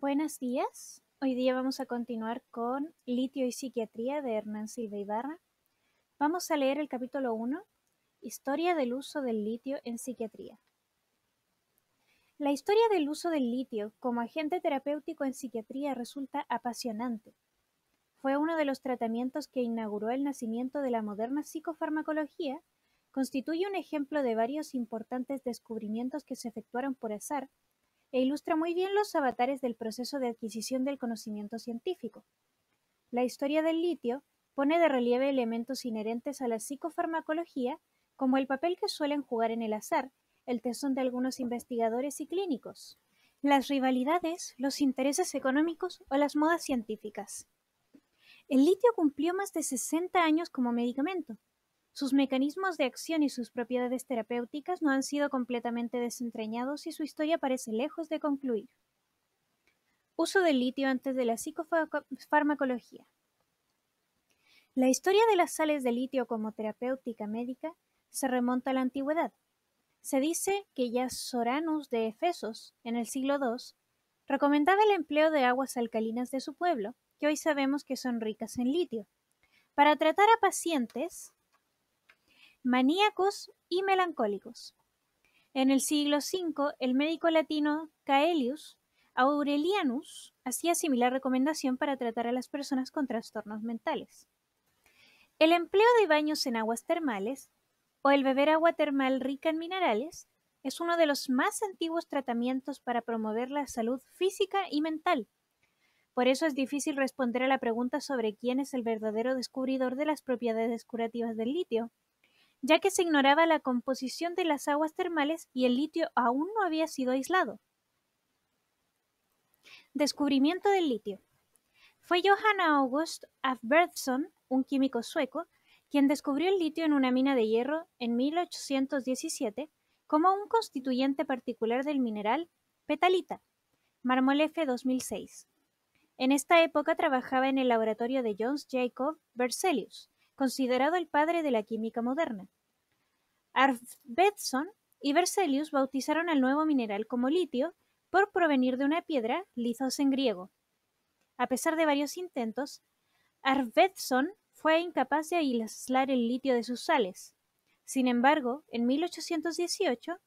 Buenos días. Hoy día vamos a continuar con Litio y Psiquiatría de Hernán Silva Ibarra. Vamos a leer el capítulo 1, Historia del uso del litio en psiquiatría. La historia del uso del litio como agente terapéutico en psiquiatría resulta apasionante. Fue uno de los tratamientos que inauguró el nacimiento de la moderna psicofarmacología, constituye un ejemplo de varios importantes descubrimientos que se efectuaron por azar e ilustra muy bien los avatares del proceso de adquisición del conocimiento científico. La historia del litio pone de relieve elementos inherentes a la psicofarmacología, como el papel que suelen jugar en el azar, el tesón de algunos investigadores y clínicos, las rivalidades, los intereses económicos o las modas científicas. El litio cumplió más de 60 años como medicamento, sus mecanismos de acción y sus propiedades terapéuticas no han sido completamente desentrañados y su historia parece lejos de concluir. Uso del litio antes de la psicofarmacología. La historia de las sales de litio como terapéutica médica se remonta a la antigüedad. Se dice que ya Soranus de Efesos, en el siglo II, recomendaba el empleo de aguas alcalinas de su pueblo, que hoy sabemos que son ricas en litio, para tratar a pacientes maníacos y melancólicos. En el siglo V, el médico latino Caelius Aurelianus hacía similar recomendación para tratar a las personas con trastornos mentales. El empleo de baños en aguas termales o el beber agua termal rica en minerales es uno de los más antiguos tratamientos para promover la salud física y mental. Por eso es difícil responder a la pregunta sobre quién es el verdadero descubridor de las propiedades curativas del litio, ya que se ignoraba la composición de las aguas termales y el litio aún no había sido aislado. Descubrimiento del litio. Fue Johanna August Afbertson, un químico sueco, quien descubrió el litio en una mina de hierro en 1817 como un constituyente particular del mineral petalita, f 2006. En esta época trabajaba en el laboratorio de Jones Jacob Berzelius, considerado el padre de la química moderna. Arvedson y Berzelius bautizaron al nuevo mineral como litio por provenir de una piedra, lithos en griego. A pesar de varios intentos, Arvedson fue incapaz de aislar el litio de sus sales. Sin embargo, en 1818,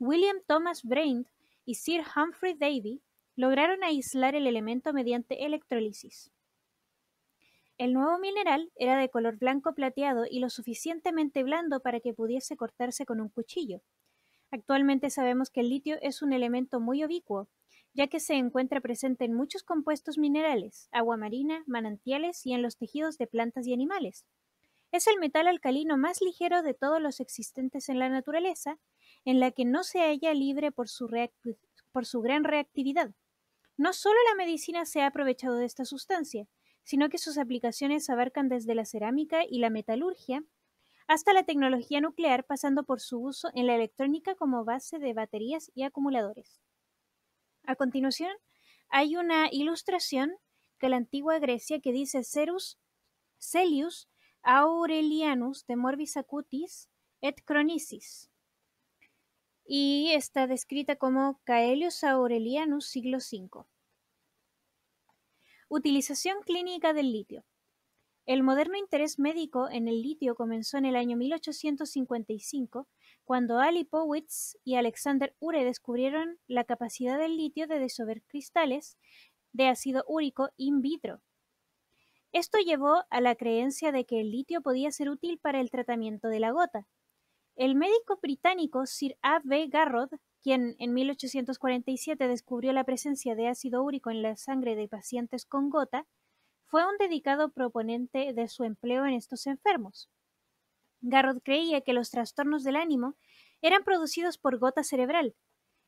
William Thomas Braind y Sir Humphrey Davy lograron aislar el elemento mediante electrólisis. El nuevo mineral era de color blanco plateado y lo suficientemente blando para que pudiese cortarse con un cuchillo. Actualmente sabemos que el litio es un elemento muy obicuo, ya que se encuentra presente en muchos compuestos minerales, agua marina, manantiales y en los tejidos de plantas y animales. Es el metal alcalino más ligero de todos los existentes en la naturaleza, en la que no se halla libre por su, por su gran reactividad. No solo la medicina se ha aprovechado de esta sustancia, sino que sus aplicaciones abarcan desde la cerámica y la metalurgia hasta la tecnología nuclear, pasando por su uso en la electrónica como base de baterías y acumuladores. A continuación, hay una ilustración de la antigua Grecia que dice serus Celius Aurelianus de Morbis Acutis et Cronicis. Y está descrita como Caelius Aurelianus siglo V. Utilización clínica del litio. El moderno interés médico en el litio comenzó en el año 1855, cuando Ali Powitz y Alexander Ure descubrieron la capacidad del litio de disolver cristales de ácido úrico in vitro. Esto llevó a la creencia de que el litio podía ser útil para el tratamiento de la gota. El médico británico Sir A. B. Garrod quien en 1847 descubrió la presencia de ácido úrico en la sangre de pacientes con gota, fue un dedicado proponente de su empleo en estos enfermos. Garrod creía que los trastornos del ánimo eran producidos por gota cerebral,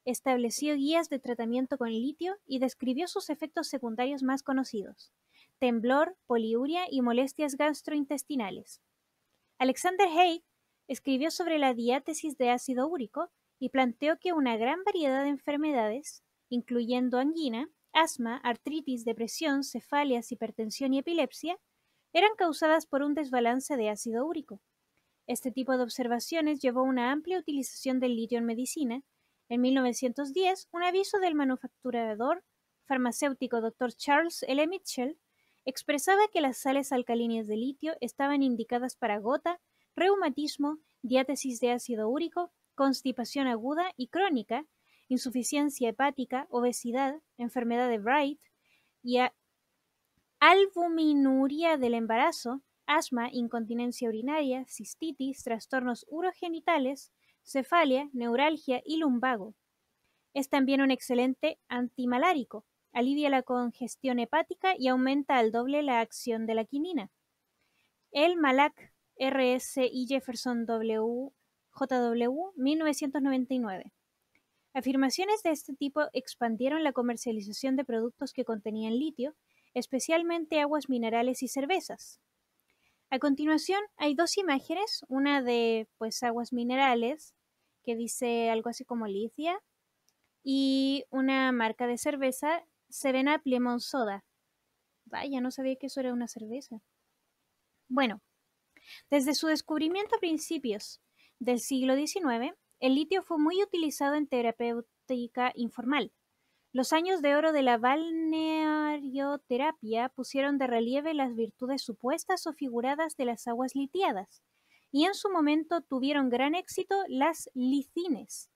estableció guías de tratamiento con litio y describió sus efectos secundarios más conocidos, temblor, poliuria y molestias gastrointestinales. Alexander Hay escribió sobre la diátesis de ácido úrico y planteó que una gran variedad de enfermedades, incluyendo angina, asma, artritis, depresión, cefalias, hipertensión y epilepsia, eran causadas por un desbalance de ácido úrico. Este tipo de observaciones llevó a una amplia utilización del litio en medicina. En 1910, un aviso del manufacturador farmacéutico Dr. Charles L. Mitchell expresaba que las sales alcalinas de litio estaban indicadas para gota, reumatismo, diátesis de ácido úrico, constipación aguda y crónica, insuficiencia hepática, obesidad, enfermedad de Bright y albuminuria del embarazo, asma, incontinencia urinaria, cistitis, trastornos urogenitales, cefalia, neuralgia y lumbago. Es también un excelente antimalárico, alivia la congestión hepática y aumenta al doble la acción de la quinina. El Malac RSI Jefferson W JW 1999. Afirmaciones de este tipo expandieron la comercialización de productos que contenían litio, especialmente aguas minerales y cervezas. A continuación hay dos imágenes, una de pues aguas minerales que dice algo así como litia y una marca de cerveza Serena Up Soda. Vaya, no sabía que eso era una cerveza. Bueno, desde su descubrimiento a principios del siglo XIX, el litio fue muy utilizado en terapéutica informal. Los años de oro de la balnearioterapia pusieron de relieve las virtudes supuestas o figuradas de las aguas litiadas, y en su momento tuvieron gran éxito las licines,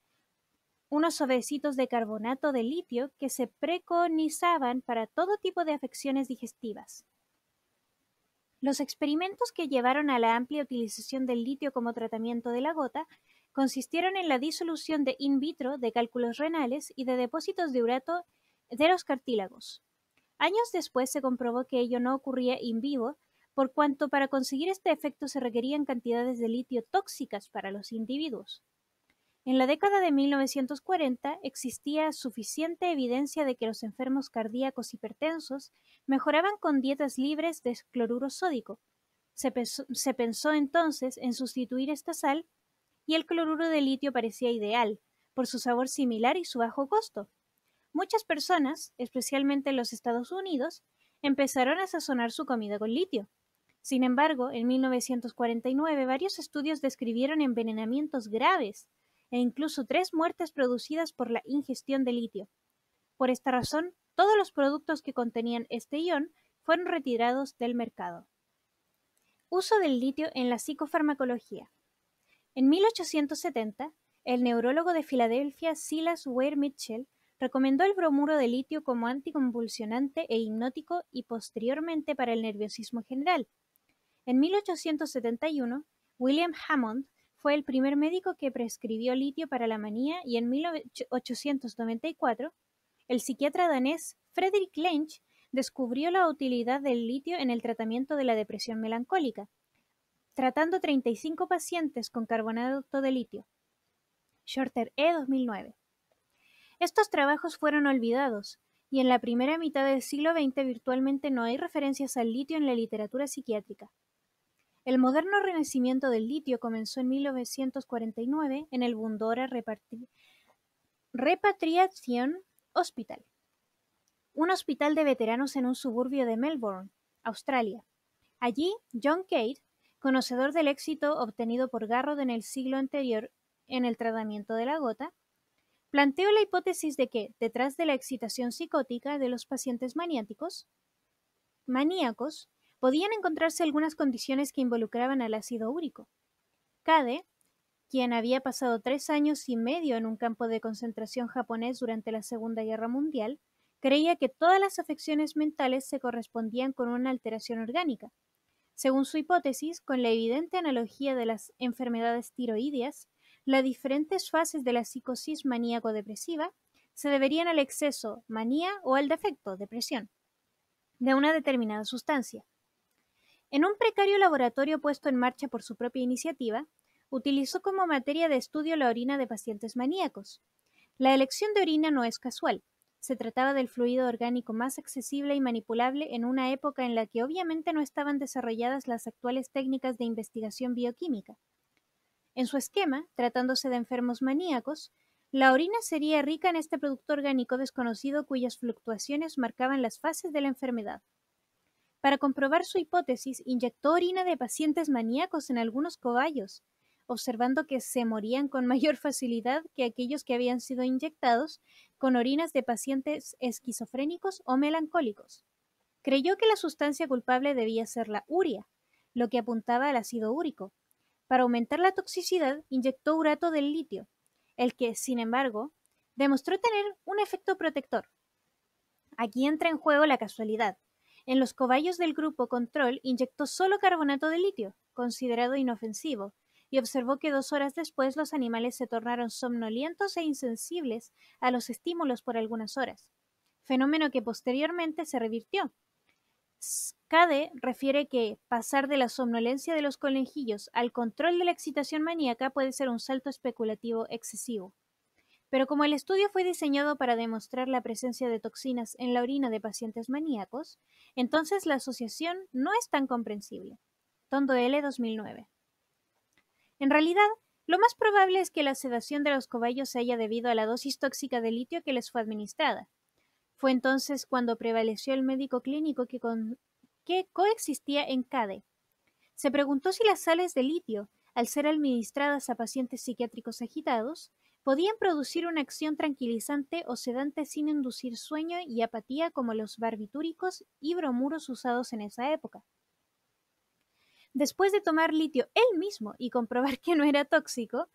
unos sobrecitos de carbonato de litio que se preconizaban para todo tipo de afecciones digestivas. Los experimentos que llevaron a la amplia utilización del litio como tratamiento de la gota consistieron en la disolución de in vitro de cálculos renales y de depósitos de urato de los cartílagos. Años después se comprobó que ello no ocurría in vivo, por cuanto para conseguir este efecto se requerían cantidades de litio tóxicas para los individuos. En la década de 1940 existía suficiente evidencia de que los enfermos cardíacos hipertensos mejoraban con dietas libres de cloruro sódico. Se, pensó, entonces en sustituir esta sal y el cloruro de litio parecía ideal, por su sabor similar y su bajo costo. Muchas personas, especialmente en los Estados Unidos, empezaron a sazonar su comida con litio. Sin embargo, en 1949 varios estudios describieron envenenamientos graves e incluso tres muertes producidas por la ingestión de litio. Por esta razón, todos los productos que contenían este ion fueron retirados del mercado. Uso del litio en la psicofarmacología. En 1870, el neurólogo de Filadelfia Silas Weir Mitchell recomendó el bromuro de litio como anticonvulsionante e hipnótico y posteriormente para el nerviosismo general. En 1871, William Hammond fue el primer médico que prescribió litio para la manía y en 1894 el psiquiatra danés Frederick Lench descubrió la utilidad del litio en el tratamiento de la depresión melancólica, tratando 35 pacientes con carbonato de litio. Shorter E 2009. Estos trabajos fueron olvidados, y en la primera mitad del siglo XX virtualmente no hay referencias al litio en la literatura psiquiátrica. El moderno renacimiento del litio comenzó en 1949 en el Bundora Repatriación Repatriation Hospital, un hospital de veteranos en un suburbio de Melbourne, Australia. Allí, John Cade, conocedor del éxito obtenido por Garrod en el siglo anterior en el tratamiento de la gota, planteó la hipótesis de que, detrás de la excitación psicótica de los pacientes maniáticos, maníacos, podían encontrarse algunas condiciones que involucraban al ácido úrico. Cade, quien había pasado tres años y medio en un campo de concentración japonés durante la Segunda Guerra Mundial, creía que todas las afecciones mentales se correspondían con una alteración orgánica. Según su hipótesis, con la evidente analogía de las enfermedades tiroideas, las diferentes fases de la psicosis maníaco-depresiva se deberían al exceso, manía o al defecto, depresión, de una determinada sustancia. En un precario laboratorio puesto en marcha por su propia iniciativa, utilizó como materia de estudio la orina de pacientes maníacos. La elección de orina no es casual. Se trataba del fluido orgánico más accesible y manipulable en una época en la que obviamente no estaban desarrolladas las actuales técnicas de investigación bioquímica. En su esquema, tratándose de enfermos maníacos, la orina sería rica en este producto orgánico desconocido cuyas fluctuaciones marcaban las fases de la enfermedad. Para comprobar su hipótesis, inyectó orina de pacientes maníacos en algunos cobayos, observando que se morían con mayor facilidad que aquellos que habían sido inyectados con orinas de pacientes esquizofrénicos o melancólicos. Creyó que la sustancia culpable debía ser la uria, lo que apuntaba al ácido úrico. Para aumentar la toxicidad, inyectó urato del litio, el que, sin embargo, demostró tener un efecto protector. Aquí entra en juego la casualidad, en los cobayos del grupo control inyectó solo carbonato de litio, considerado inofensivo, y observó que dos horas después los animales se tornaron somnolientos e insensibles a los estímulos por algunas horas, fenómeno que posteriormente se revirtió. Skade refiere que pasar de la somnolencia de los conejillos al control de la excitación maníaca puede ser un salto especulativo excesivo. Pero como el estudio fue diseñado para demostrar la presencia de toxinas en la orina de pacientes maníacos, entonces la asociación no es tan comprensible. Tondo L 2009. En realidad, lo más probable es que la sedación de los cobayos se haya debido a la dosis tóxica de litio que les fue administrada. Fue entonces cuando prevaleció el médico clínico que, que coexistía en CADE. Se preguntó si las sales de litio, al ser administradas a pacientes psiquiátricos agitados, podían producir una acción tranquilizante o sedante sin inducir sueño y apatía como los barbitúricos y bromuros usados en esa época. Después de tomar litio él mismo y comprobar que no era tóxico,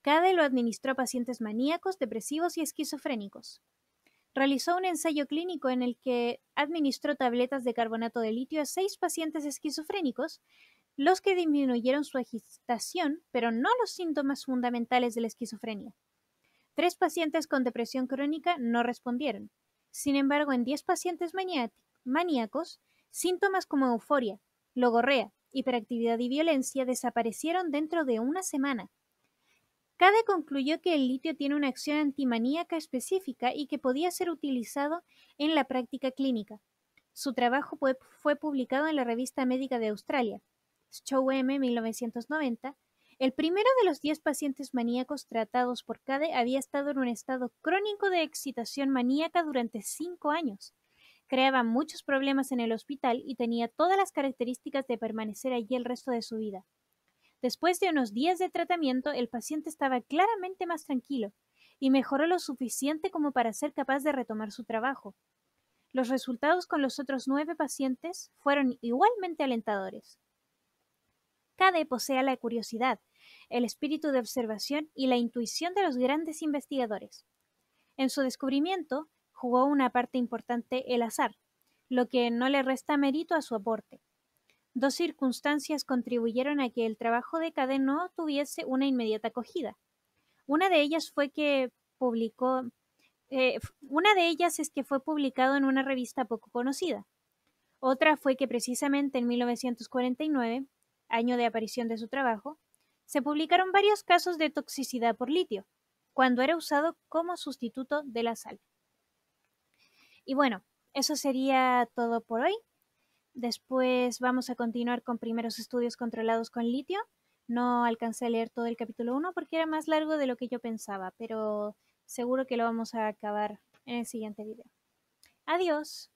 Cade lo administró a pacientes maníacos, depresivos y esquizofrénicos. Realizó un ensayo clínico en el que administró tabletas de carbonato de litio a seis pacientes esquizofrénicos, los que disminuyeron su agitación, pero no los síntomas fundamentales de la esquizofrenia. Tres pacientes con depresión crónica no respondieron. Sin embargo, en 10 pacientes maníacos, síntomas como euforia, logorrea, hiperactividad y violencia desaparecieron dentro de una semana. Cade concluyó que el litio tiene una acción antimaníaca específica y que podía ser utilizado en la práctica clínica. Su trabajo fue publicado en la revista médica de Australia, Show M 1990, el primero de los diez pacientes maníacos tratados por CADE había estado en un estado crónico de excitación maníaca durante cinco años. Creaba muchos problemas en el hospital y tenía todas las características de permanecer allí el resto de su vida. Después de unos días de tratamiento, el paciente estaba claramente más tranquilo y mejoró lo suficiente como para ser capaz de retomar su trabajo. Los resultados con los otros nueve pacientes fueron igualmente alentadores. CADE posee la curiosidad, el espíritu de observación y la intuición de los grandes investigadores. En su descubrimiento jugó una parte importante el azar, lo que no le resta mérito a su aporte. Dos circunstancias contribuyeron a que el trabajo de no tuviese una inmediata acogida. Una de ellas fue que publicó eh, una de ellas es que fue publicado en una revista poco conocida. Otra fue que precisamente en 1949, año de aparición de su trabajo, se publicaron varios casos de toxicidad por litio, cuando era usado como sustituto de la sal. Y bueno, eso sería todo por hoy. Después vamos a continuar con primeros estudios controlados con litio. No alcancé a leer todo el capítulo 1 porque era más largo de lo que yo pensaba, pero seguro que lo vamos a acabar en el siguiente video. Adiós.